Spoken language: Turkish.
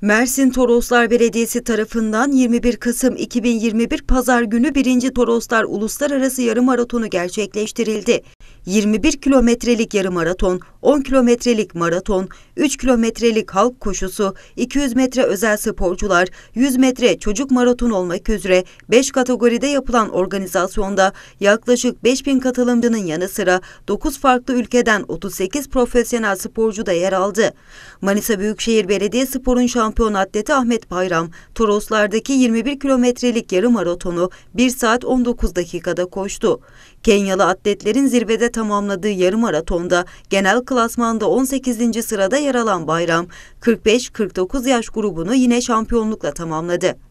Mersin Toroslar Belediyesi tarafından 21 Kasım 2021 Pazar günü 1. Toroslar Uluslararası Yarım Maratonu gerçekleştirildi. 21 kilometrelik yarım maraton, 10 kilometrelik maraton, 3 kilometrelik halk koşusu, 200 metre özel sporcular, 100 metre çocuk maraton olmak üzere 5 kategoride yapılan organizasyonda yaklaşık 5000 katılımcının yanı sıra 9 farklı ülkeden 38 profesyonel sporcu da yer aldı. Manisa Büyükşehir Belediye Spor'un şampiyon atleti Ahmet Bayram, Toroslardaki 21 kilometrelik yarım maratonu 1 saat 19 dakikada koştu. Kenyalı atletlerin zirvede tamamladığı yarım maratonda genel klasmanda 18. sırada yer alan Bayram, 45-49 yaş grubunu yine şampiyonlukla tamamladı.